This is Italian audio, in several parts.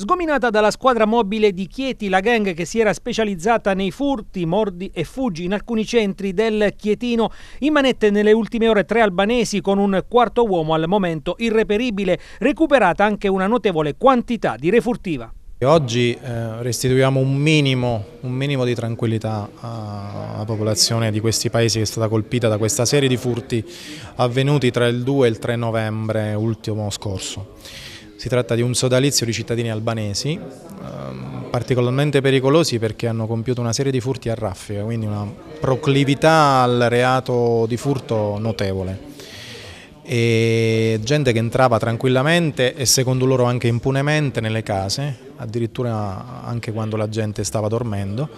Sgominata dalla squadra mobile di Chieti, la gang che si era specializzata nei furti, mordi e fuggi in alcuni centri del Chietino, in manette nelle ultime ore tre albanesi con un quarto uomo al momento irreperibile, recuperata anche una notevole quantità di refurtiva. Oggi eh, restituiamo un minimo, un minimo, di tranquillità alla popolazione di questi paesi che è stata colpita da questa serie di furti avvenuti tra il 2 e il 3 novembre ultimo scorso. Si tratta di un sodalizio di cittadini albanesi, ehm, particolarmente pericolosi perché hanno compiuto una serie di furti a raffica, quindi una proclività al reato di furto notevole. E gente che entrava tranquillamente e secondo loro anche impunemente nelle case, addirittura anche quando la gente stava dormendo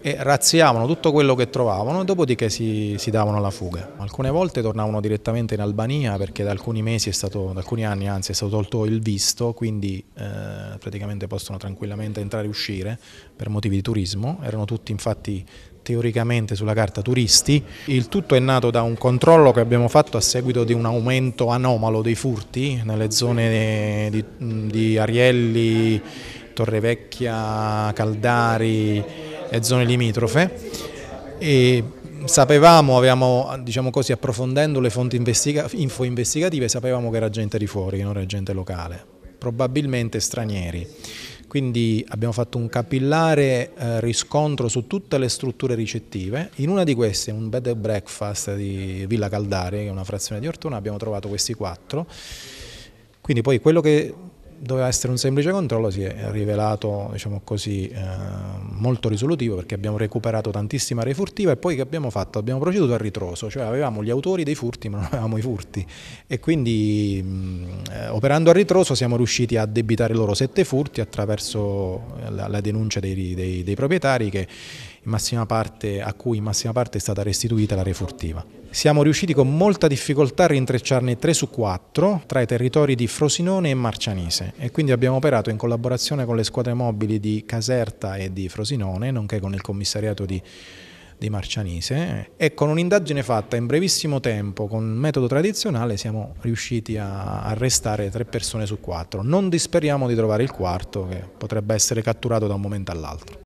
e razziavano tutto quello che trovavano e dopodiché si, si davano alla fuga. Alcune volte tornavano direttamente in Albania perché da alcuni mesi, stato, da alcuni anni anzi, è stato tolto il visto, quindi eh, praticamente possono tranquillamente entrare e uscire per motivi di turismo. Erano tutti infatti teoricamente sulla carta turisti. Il tutto è nato da un controllo che abbiamo fatto a seguito di un aumento anomalo dei furti nelle zone di, di Arielli, Torrevecchia, Caldari e zone limitrofe e sapevamo, avevamo, diciamo così, approfondendo le fonti investiga info investigative, sapevamo che era gente di fuori, che non era gente locale, probabilmente stranieri. Quindi abbiamo fatto un capillare eh, riscontro su tutte le strutture ricettive. In una di queste, un bed and breakfast di Villa Caldari, che è una frazione di Ortona, abbiamo trovato questi quattro. Quindi poi quello che doveva essere un semplice controllo si è rivelato diciamo così, eh, molto risolutivo perché abbiamo recuperato tantissima aree furtiva e poi che abbiamo fatto? Abbiamo proceduto a ritroso, cioè avevamo gli autori dei furti ma non avevamo i furti e quindi mh, mm, eh, operando a ritroso siamo riusciti a debitare loro sette furti attraverso la, la denuncia dei, dei, dei proprietari che parte, a cui in massima parte è stata restituita la refurtiva. Siamo riusciti con molta difficoltà a rintrecciarne 3 su 4 tra i territori di Frosinone e Marcianise e quindi abbiamo operato in collaborazione con le squadre mobili di Caserta e di Frosinone, nonché con il commissariato di di Marcianise e con un'indagine fatta in brevissimo tempo con metodo tradizionale siamo riusciti a arrestare tre persone su quattro. Non disperiamo di trovare il quarto che potrebbe essere catturato da un momento all'altro.